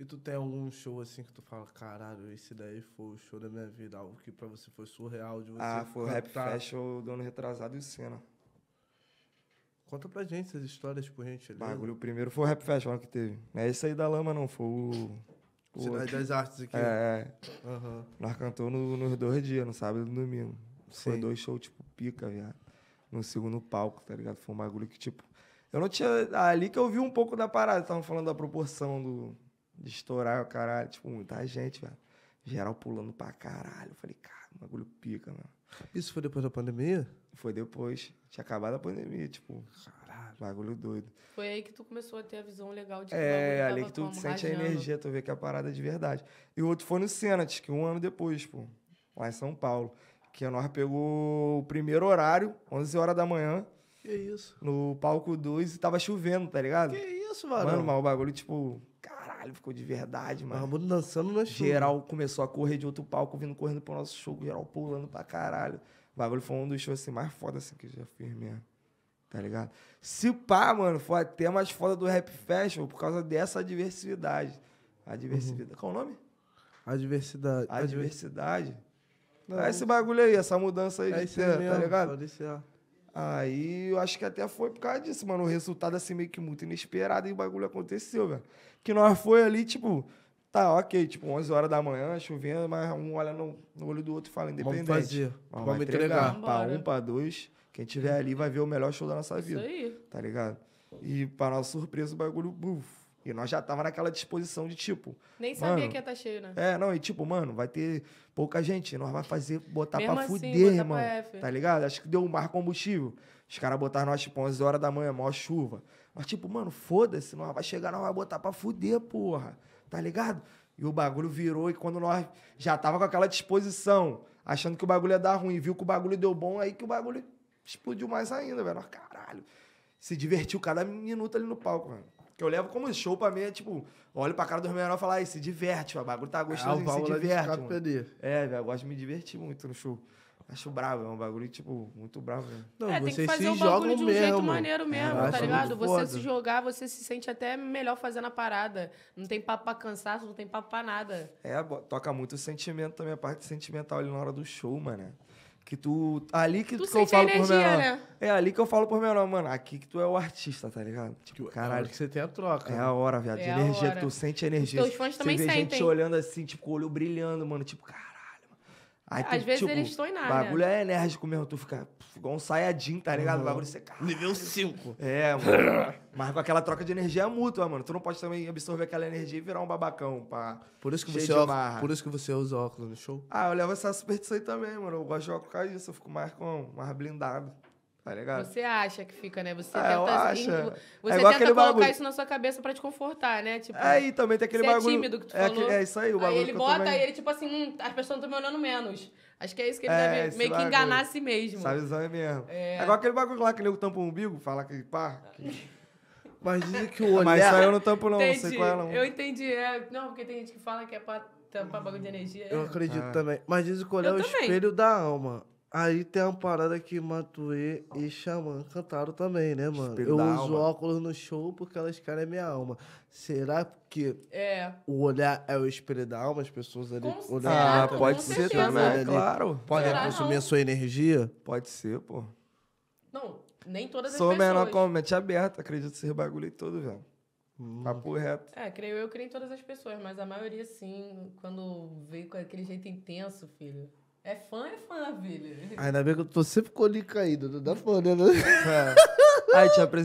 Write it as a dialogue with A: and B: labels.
A: E tu tem algum show assim que tu fala, caralho, esse daí foi o show da minha vida, algo que pra você foi surreal de você. Ah, foi o Rap Fest do ano retrasado e o Senna. Conta pra gente essas histórias, por gente. Bagulho, o primeiro foi o Rap Fest, que teve. Não é esse aí da lama, não, foi o. o Cidade das Artes aqui. É. Uhum. Nós cantamos no, nos dois dias, no sábado e no domingo. Sim. Foi dois shows, tipo, pica, viado. No segundo palco, tá ligado? Foi um bagulho que, tipo. Eu não tinha. Ali que eu vi um pouco da parada. Estavam falando da proporção do de estourar o caralho. Tipo, muita gente, velho. Geral pulando pra caralho. Eu falei, cara, o bagulho pica, mano. Isso foi depois da pandemia? Foi depois. Tinha acabado a pandemia, tipo. Caralho. Bagulho doido. Foi aí que tu começou a ter a visão legal de que É, ali que tu sente rajando. a energia, tu vê que é a parada de verdade. E o outro foi no Senat, que um ano depois, pô. Lá em São Paulo. Que nós pegou o primeiro horário, 11 horas da manhã. Que isso? No palco 2 e tava chovendo, tá ligado? Que isso, varão? mano? Mano, o bagulho, tipo caralho, ficou de verdade, mano. Barbudo dançando no show Geral começou a correr de outro palco, vindo correndo pro nosso show, geral pulando pra caralho. O bagulho foi um dos shows assim, mais foda assim, que eu já fiz mesmo. Tá ligado? Se pá, mano, foi até mais foda do Rap Festival por causa dessa diversidade. A diversidade. Uhum. Qual o nome? A diversidade. A diversidade. Não, esse bagulho aí, essa mudança aí é de terra, tá ligado? Pode ser. Aí eu acho que até foi por causa disso, mano. O resultado, assim, meio que muito inesperado e o bagulho aconteceu, velho. Que nós foi ali, tipo, tá, ok, tipo, 11 horas da manhã, chovendo, mas um olha no, no olho do outro e fala, independente. Vamos fazer, vamos, vamos entregar. entregar. Pra um, pra dois, quem tiver uhum. ali vai ver o melhor show da nossa vida. Isso aí. Tá ligado? E para nossa surpresa, o bagulho, buf, e nós já tava naquela disposição de tipo. Nem sabia mano, que ia estar tá cheio, né? É, não, e tipo, mano, vai ter pouca gente, nós vai fazer, botar Mesmo pra assim, fuder, irmão. Tá ligado? Acho que deu um mar combustível. Os caras botaram nós, tipo, 11 horas da manhã, maior chuva. Mas, tipo, mano, foda-se, nós vai chegar, nós vai botar pra fuder, porra. Tá ligado? E o bagulho virou, e quando nós já tava com aquela disposição, achando que o bagulho ia dar ruim, viu que o bagulho deu bom, aí que o bagulho explodiu mais ainda, velho. Caralho. Se divertiu cada minuto ali no palco, mano que eu levo como show pra mim, é tipo, olho pra cara do Romero e falar, se diverte, o bagulho tá gostoso, ah, é, se diverte. É, velho, eu gosto de me divertir muito no show. Acho bravo, é um bagulho, tipo, muito bravo mesmo. Não, é, tem que fazer o bagulho de um mesmo. jeito maneiro mesmo, é, tá ligado? Você foda. se jogar, você se sente até melhor fazendo a parada. Não tem papo pra cansaço, não tem papo pra nada. É, toca muito o sentimento também, a parte sentimental ali na hora do show, mano. Que tu. Ali que tu, que eu falo energia, por menor. Né? É ali que eu falo por menor, mano. Aqui que tu é o artista, tá ligado? Tipo, caralho. É que você tem a troca. É a hora, viado. É de energia, hora. tu sente a energia. Os teus fãs você também vê sentem. gente olhando assim, tipo, com o olho brilhando, mano. Tipo, caralho Aí, Às vezes tipo, eles estão em nada. O bagulho é enérgico mesmo, tu fica igual um saiadinho, tá ligado? O uhum. bagulho você cara. Nível 5. É, mano. mas com aquela troca de energia é mútua, mano. Tu não pode também absorver aquela energia e virar um babacão, pá. Por isso que, você, óculos, é por isso que você usa óculos no show? Ah, eu levo essa superstição aí também, mano. Eu gosto de óculos por causa disso. Eu fico mais, com, mais blindado. Tá ligado? Você acha que fica, né? Você ah, assim, tipo, é, tenta, acha. Você é tenta colocar bagulho. isso na sua cabeça pra te confortar, né? Tipo, é, e também tem aquele você é bagulho. É tímido que tu é falou. É, é isso aí, o bagulho. Aí ele bota, também... aí ele, tipo assim, hum, as pessoas estão me olhando menos. Acho que é isso que ele é, deve meio bagulho. que enganar a si mesmo. Essa visão é mesmo. É. igual aquele bagulho lá que nego tampa o umbigo, fala que pá. Que... Mas dizem que o olhar. Mas isso aí eu não tampo, não, entendi. não sei qual é, não. Eu entendi. É, não, porque tem gente que fala que é pra tampar bagulho de energia. Eu né? acredito ah. também. Mas dizem que o olhar é o espelho da alma. Aí tem uma parada que Matue e Xamã cantaram também, né, mano? Espírito eu uso alma. óculos no show porque elas querem minha alma. Será que é. o olhar é o espelho da alma? As pessoas ali Com olhar. Ah, pode ser certeza. Tá também, claro. Pode consumir a sua energia? Pode ser, pô. Não, nem todas Sou as pessoas. Sou menor com mente aberta, acredito nesse bagulho e tudo, velho. Hum. Papo reto. É, creio eu, creio em todas as pessoas, mas a maioria sim, quando veio com aquele jeito intenso, filho. É fã, é fã, filho. Né? Ainda bem que eu tô sempre com o caído, não né? dá fã, né? É. Aí te apresenta